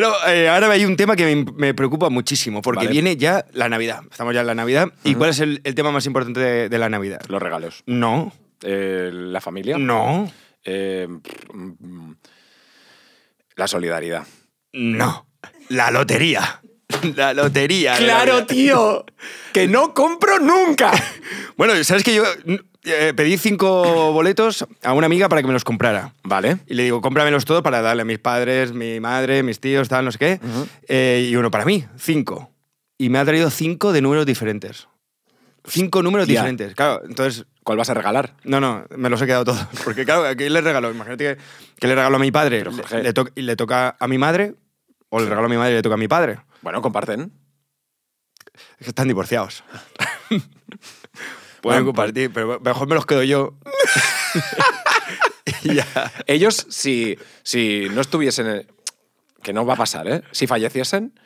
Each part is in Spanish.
Pero eh, ahora hay un tema que me, preocupa muchísimo, porque viene ya la Navidad. Estamos ya en la Navidad. ¿Y cuál es el, tema más importante de, la Navidad? Los regalos. No. Eh, ¿La familia? No. Eh, la solidaridad. No. La lotería. La lotería. Claro, tío. Que no compro nunca. Bueno, sabes que yo eh, pedí cinco boletos a una amiga para que me los comprara. Vale. Y le digo, cómpramelos todos para darle a mis padres, mi madre, mis tíos, tal, no sé qué. Eh, y uno para mí, cinco. Y me ha traído cinco de números diferentes. Cinco números diferentes. Claro, entonces. ¿Cuál vas a regalar? No, no, me los he quedado todos. Porque, claro, ¿a quién le regalo? Imagínate que, le regalo a mi padre le, y le toca a mi madre, o le regalo a mi madre y le toca a mi padre. Bueno, comparten. Están divorciados. Pueden compartir, pero mejor me los quedo yo. Ellos, si, si no estuviesen. que no va a pasar, ¿eh? Si falleciesen,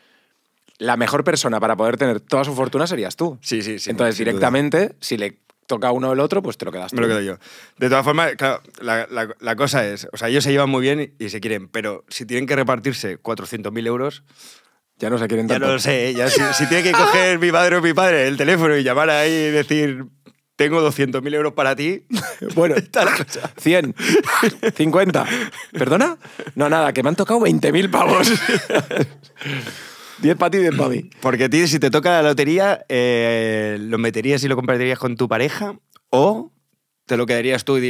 la mejor persona para poder tener toda su fortuna serías tú. Sí, sí, sí. Entonces, directamente, si le toca uno o el otro, pues te lo quedas tú. Me lo quedo yo. De todas formas, claro, la, cosa es, o sea, ellos se llevan muy bien y se quieren, pero si tienen que repartirse 400.000 euros, ya no se quieren tanto. Ya no sé, si, tiene que coger mi madre o mi padre el teléfono y llamar ahí y decir, tengo 200.000 euros para ti. Bueno, 100, 50. ¿Perdona? No, nada, que me han tocado 20.000 pavos. 10 para ti, 10 para mí. Porque ti si te toca la lotería, eh, ¿lo meterías y lo compartirías con tu pareja o te lo quedarías tú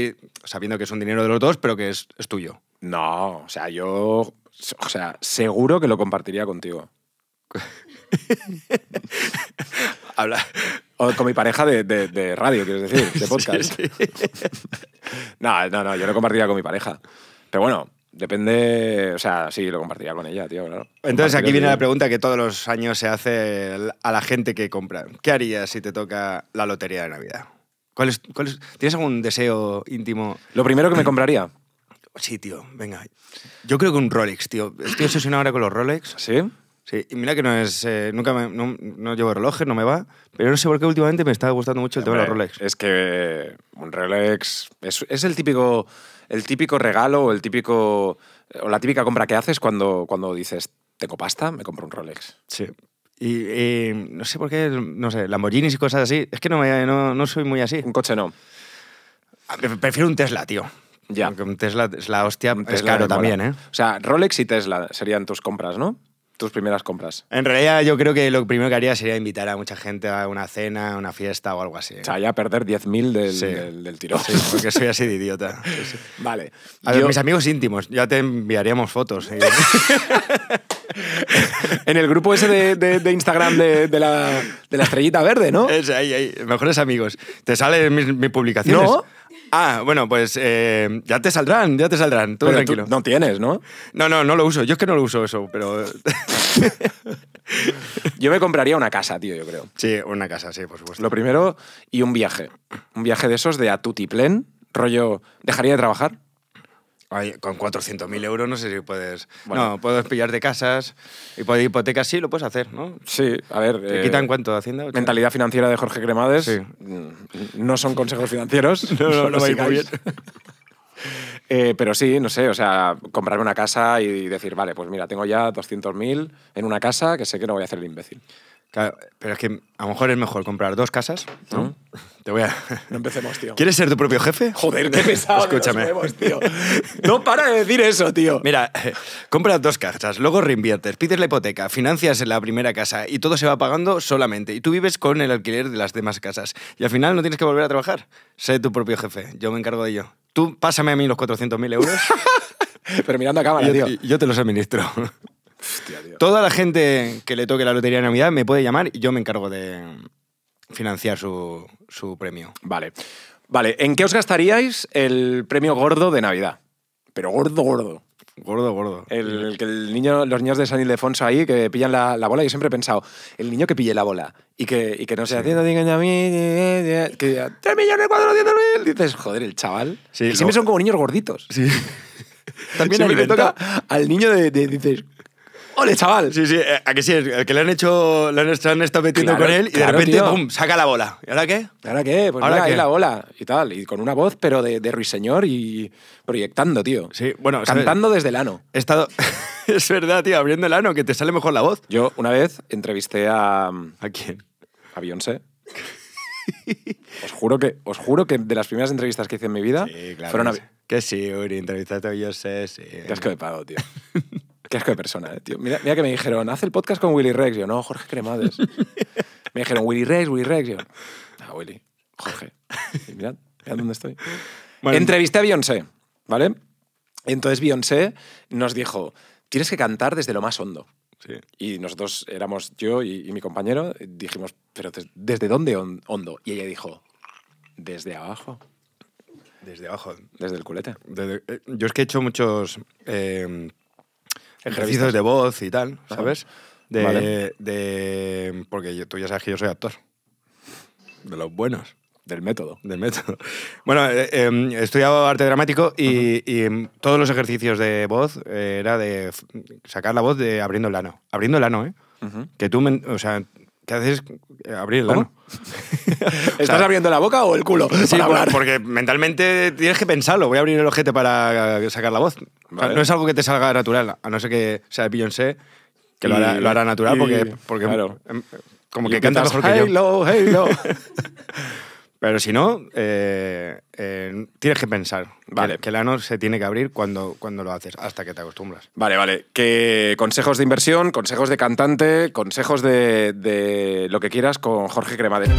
sabiendo que es un dinero de los dos, pero que es, es tuyo? No, o sea, yo o sea, seguro que lo compartiría contigo. O con mi pareja de, radio, quieres decir, de podcast. no, no, no, yo lo compartiría con mi pareja. Pero bueno, depende. O sea, sí, lo compartiría con ella, tío, Entonces aquí viene la pregunta que todos los años se hace a la gente que compra. ¿Qué harías si te toca la lotería de Navidad? ¿Cuál cuál es, ¿Tienes algún deseo íntimo? Lo primero que me compraría. Sí, tío, venga. Yo creo que un Rolex, tío. Estoy obsesionado ahora con los Rolex. ¿Sí? Sí, y mira que no es. Eh, nunca me- no, llevo relojes, no me va. Pero no sé por qué últimamente me está gustando mucho el tema de los Rolex. Es que un Rolex es, el típico el típico regalo o el típico o la típica compra que haces cuando cuando dices tengo pasta, me compro un Rolex. Sí. Y no sé por qué, no sé, Lamborghinis y cosas así. Es que no, no, soy muy así. Un coche no. Ah, prefiero un Tesla, tío. Tesla es la hostia, es caro también, ¿eh? O sea, Rolex y Tesla serían tus compras, ¿no? Tus primeras compras. En realidad, yo creo que lo primero que haría sería invitar a mucha gente a una cena, a una fiesta o algo así. O sea, ya perder 10.000 del, tiro. del, Sí, porque soy así de idiota. vale. A ver, mis amigos íntimos, ya te enviaríamos fotos. ¿eh? en el grupo ese de, Instagram de, la, estrellita verde, ¿no? ahí, ahí, mejores amigos. Te salen mis, mis publicaciones. Ah, bueno, pues eh, ya te saldrán, ya te saldrán. Todo tranquilo. no tienes, ¿no? No, no, no lo uso. Yo es que no lo uso eso, pero. yo me compraría una casa, tío, yo creo. Sí, una casa, sí, por supuesto. Lo primero, y un viaje. Un viaje de esos de a Rollo, dejaría de trabajar, con 400.000 euros no sé si puedes... Bueno. No, puedes pillar de casas y por hipotecas sí lo puedes hacer, ¿no? Sí, a ver... ¿Te quitan eh, cuánto Hacienda? Mentalidad financiera de Jorge Cremades. Sí. Mm, no son consejos financieros. no, no, muy bien. Eh, pero sí, no sé, o sea, comprar una casa y decir, vale, pues mira, tengo ya 200.000 en una casa que sé que no voy a hacer el imbécil. Claro, pero es que a lo mejor es mejor comprar dos casas, ¿no? Te voy a... No empecemos, tío. ¿Quieres ser tu propio jefe? Joder, qué pesado. Escúchame. No para de decir eso, tío. Mira, compras dos casas, luego reinviertes, pides la hipoteca, financias la primera casa y todo se va pagando solamente. Y tú vives con el alquiler de las demás casas. Y al final no tienes que volver a trabajar. Sé tu propio jefe. Yo me encargo de ello. Tú pásame a mí los 400.000 euros. pero mirando a cámara, tío. Yo te los administro. Toda la gente que le toque la lotería de Navidad me puede llamar y yo me encargo de financiar su, premio. Vale. Vale, ¿en qué os gastaríais el premio gordo de Navidad? Pero gordo, gordo. Gordo, gordo. El, que el niño, los niños de San Ildefonso ahí que pillan la, la, bola. Yo siempre he pensado, el niño que pille la bola y que, y que no sea a mí, eh, eh, eh", que millones mil. Dices, joder, el chaval. siempre son como niños gorditos. Sí. También me toca al niño de, de, dices, chaval! Sí, sí, eh, a que sí, el que le han hecho, le han, estado metiendo con él y de repente, ¡pum!, saca la bola. ¿Y ahora qué? ¿Y ahora qué? Pues ¿Ahora Ahí la bola y tal. Y con una voz, pero de, ruiseñor y proyectando, tío. Sí, bueno. Cantando desde el ano. He estado... es verdad, tío, abriendo el ano, que te sale mejor la voz. Yo una vez entrevisté a... ¿A quién? A Beyoncé. os, juro que, os juro que de las primeras entrevistas que hice en mi vida sí, claro fueron Que sí, Uri, entrevistaste a Beyoncé, sí. Casco de pago, tío. Qué asco de persona, eh, tío. Mira, que me dijeron, haz el podcast con Willy Rex. Yo, no, Jorge Cremades. me dijeron, Willy Rex, Willy Rex. Yo, ah, Willy, Jorge. Y mirad, mirad dónde estoy. Entrevisté a Beyoncé, ¿vale? Entonces Beyoncé nos dijo, tienes que cantar desde lo más hondo. Y nosotros éramos yo y, mi compañero, dijimos, pero ¿desde dónde hondo? Y ella dijo, desde abajo. Desde abajo. Desde el culete. Eh, yo es que he hecho muchos em, ejercicios de voz y tal, ¿sabes? De, porque tú ya sabes que yo soy actor. De los buenos. Del método. Del método. Bueno, he eh, em, arte dramático y, em, todos los ejercicios de voz eh, era de sacar la voz de abriendo el ano. Abriendo el ano, ¿eh? Que tú, o sea, ¿Qué haces? Eh, abrir el ¿Estás abriendo la boca o el culo? Sí, porque mentalmente tienes que pensarlo. Voy a abrir el ojete para sacar la voz. no es algo que te salga natural, a no ser que sea de sé que lo, hará, natural porque, porque em, como que canta mejor que yo. Hey, Pero si no, eh, eh, tienes que pensar vale. que, el ano se tiene que abrir cuando, cuando lo haces, hasta que te acostumbras. Vale, vale. Que consejos de inversión, consejos de cantante, consejos de, de lo que quieras con Jorge Cremades.